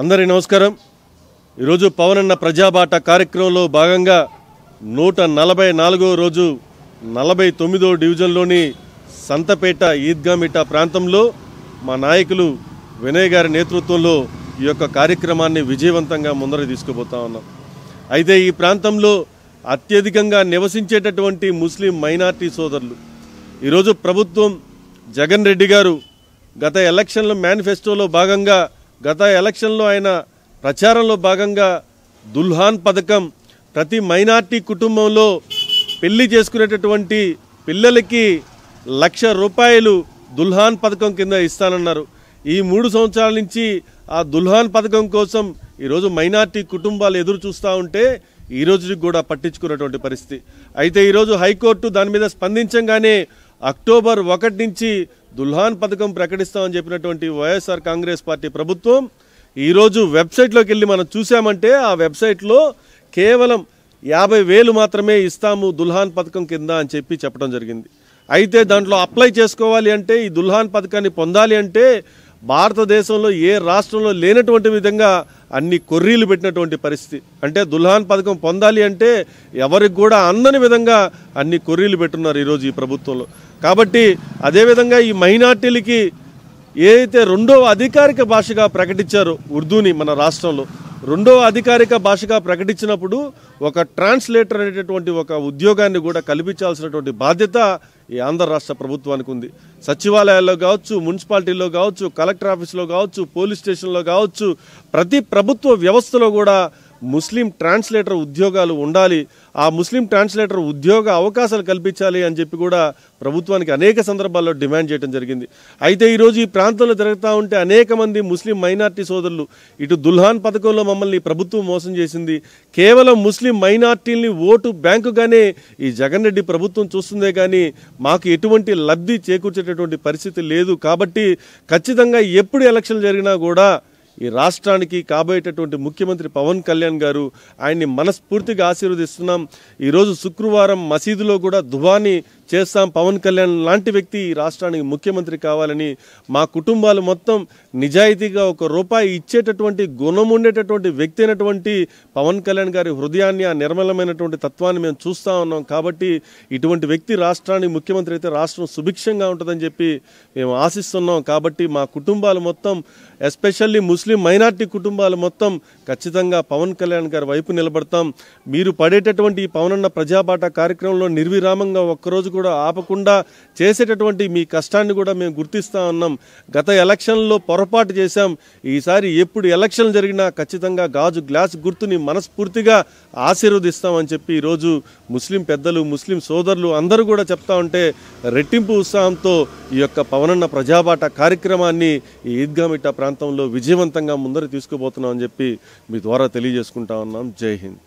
అందరి నమస్కారం ఈరోజు పవనన్న ప్రజాబాట కార్యక్రమంలో భాగంగా నూట నలభై నాలుగో రోజు నలభై తొమ్మిదో డివిజన్లోని సంతపేట ఈద్గామిట ప్రాంతంలో మా నాయకులు వినయ్ గారి నేతృత్వంలో ఈ యొక్క కార్యక్రమాన్ని విజయవంతంగా ముందర తీసుకుపోతా ఉన్నాం అయితే ఈ ప్రాంతంలో అత్యధికంగా నివసించేటటువంటి ముస్లిం మైనార్టీ సోదరులు ఈరోజు ప్రభుత్వం జగన్ రెడ్డి గారు గత ఎలక్షన్ల మేనిఫెస్టోలో భాగంగా గత ఎలక్షన్లో ఆయన ప్రచారంలో భాగంగా దుల్హాన్ పథకం ప్రతి మైనార్టీ కుటుంబంలో పెళ్లి చేసుకునేటటువంటి పిల్లలకి లక్ష రూపాయలు దుల్హాన్ పథకం కింద ఇస్తానన్నారు ఈ మూడు సంవత్సరాల నుంచి ఆ దుల్హాన్ పథకం కోసం ఈరోజు మైనార్టీ కుటుంబాలు ఎదురు చూస్తూ ఉంటే ఈ రోజుకి కూడా పట్టించుకున్నటువంటి పరిస్థితి అయితే ఈరోజు హైకోర్టు దాని మీద స్పందించంగానే అక్టోబర్ ఒకటి నుంచి దుల్హాన్ పథకం ప్రకటిస్తామని చెప్పినటువంటి వైఎస్ఆర్ కాంగ్రెస్ పార్టీ ప్రభుత్వం ఈరోజు వెబ్సైట్లోకి వెళ్ళి మనం చూసామంటే ఆ వెబ్సైట్లో కేవలం యాభై వేలు మాత్రమే ఇస్తాము దుల్హాన్ పథకం కింద అని చెప్పి చెప్పడం జరిగింది అయితే దాంట్లో అప్లై చేసుకోవాలి అంటే ఈ దుల్హాన్ పథకాన్ని పొందాలి అంటే భారతదేశంలో ఏ రాష్ట్రంలో లేనటువంటి విధంగా అన్ని కొర్రీలు పెట్టినటువంటి పరిస్థితి అంటే దుల్హాన్ పథకం పొందాలి అంటే ఎవరికి కూడా అందని విధంగా అన్ని కొర్రీలు పెట్టున్నారు ఈరోజు ఈ ప్రభుత్వంలో కాబట్టి అదేవిధంగా ఈ మైనార్టీలకి ఏదైతే రెండవ అధికారిక భాషగా ప్రకటించారో ఉర్దూని మన రాష్ట్రంలో రెండో అధికారిక భాషగా ప్రకటించినప్పుడు ఒక ట్రాన్స్లేటర్ అనేటటువంటి ఒక ఉద్యోగాన్ని కూడా కల్పించాల్సినటువంటి బాధ్యత ఈ ఆంధ్ర రాష్ట్ర ప్రభుత్వానికి ఉంది సచివాలయాల్లో కావచ్చు మున్సిపాలిటీలో కావచ్చు కలెక్టర్ ఆఫీస్లో కావచ్చు పోలీస్ స్టేషన్లో కావచ్చు ప్రతి ప్రభుత్వ వ్యవస్థలో కూడా ముస్లిం ట్రాన్స్లేటర్ ఉద్యోగాలు ఉండాలి ఆ ముస్లిం ట్రాన్స్లేటర్ ఉద్యోగ అవకాశాలు కల్పించాలి అని చెప్పి కూడా ప్రభుత్వానికి అనేక సందర్భాల్లో డిమాండ్ చేయడం జరిగింది అయితే ఈరోజు ఈ ప్రాంతంలో జరుగుతూ ఉంటే అనేక మంది ముస్లిం మైనార్టీ సోదరులు ఇటు దుల్హాన్ పథకంలో మమ్మల్ని ప్రభుత్వం మోసం చేసింది కేవలం ముస్లిం మైనార్టీల్ని ఓటు బ్యాంకుగానే ఈ జగన్ రెడ్డి ప్రభుత్వం చూస్తుందే కానీ మాకు ఎటువంటి లబ్ధి చేకూర్చేటటువంటి పరిస్థితి లేదు కాబట్టి ఖచ్చితంగా ఎప్పుడు ఎలక్షన్లు జరిగినా కూడా ఈ రాష్ట్రానికి కాబోయేటటువంటి ముఖ్యమంత్రి పవన్ కళ్యాణ్ గారు ఆయన్ని మనస్ఫూర్తిగా ఆశీర్వదిస్తున్నాం ఈరోజు శుక్రవారం మసీదులో కూడా దుబాని చేస్తాం పవన్ కళ్యాణ్ లాంటి వ్యక్తి రాష్ట్రానికి ముఖ్యమంత్రి కావాలని మా కుటుంబాలు మొత్తం నిజాయితీగా ఒక రూపాయి ఇచ్చేటటువంటి గుణం ఉండేటటువంటి వ్యక్తి అయినటువంటి పవన్ కళ్యాణ్ గారి హృదయాన్ని ఆ నిర్మలమైనటువంటి తత్వాన్ని మేము చూస్తూ ఉన్నాం కాబట్టి ఇటువంటి వ్యక్తి రాష్ట్రానికి ముఖ్యమంత్రి అయితే రాష్ట్రం సుభిక్షంగా ఉంటుందని చెప్పి మేము ఆశిస్తున్నాం కాబట్టి మా కుటుంబాలు మొత్తం ఎస్పెషల్లీ ముస్లిం మైనార్టీ కుటుంబాలు మొత్తం ఖచ్చితంగా పవన్ కళ్యాణ్ గారి వైపు నిలబడతాం మీరు పడేటటువంటి ఈ పవనన్న ప్రజాబాట కార్యక్రమంలో నిర్విరామంగా ఒక్కరోజు కూడా ఆపకుండా చేసేటటువంటి మీ కష్టాన్ని కూడా మేము గుర్తిస్తా ఉన్నాం గత ఎలక్షన్లో పొరపాటు చేశాం ఈసారి ఎప్పుడు ఎలక్షన్ జరిగినా ఖచ్చితంగా గాజు గ్లాస్ గుర్తుని మనస్ఫూర్తిగా ఆశీర్వదిస్తామని చెప్పి ఈరోజు ముస్లిం పెద్దలు ముస్లిం సోదరులు అందరూ కూడా చెప్తా ఉంటే రెట్టింపు ఉత్సాహంతో ఈ యొక్క పవనన్న ప్రజాబాట కార్యక్రమాన్ని ఈ ఈద్గామిట్టా ప్రాంతంలో విజయవంతంగా ముందర తీసుకుపోతున్నామని చెప్పి మీ ద్వారా తెలియజేసుకుంటా ఉన్నాం జై హింద్